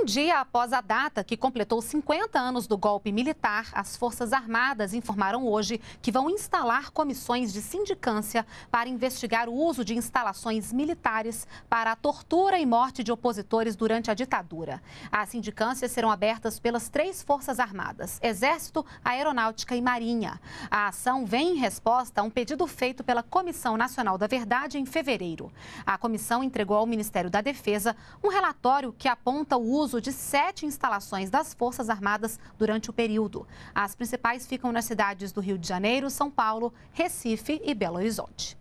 Um dia após a data que completou 50 anos do golpe militar, as Forças Armadas informaram hoje que vão instalar comissões de sindicância para investigar o uso de instalações militares para a tortura e morte de opositores durante a ditadura. As sindicâncias serão abertas pelas três Forças Armadas: Exército, Aeronáutica e Marinha. A ação vem em resposta a um pedido feito pela Comissão Nacional da Verdade em fevereiro. A comissão entregou ao Ministério da Defesa um relatório que aponta o uso uso de sete instalações das Forças Armadas durante o período. As principais ficam nas cidades do Rio de Janeiro, São Paulo, Recife e Belo Horizonte.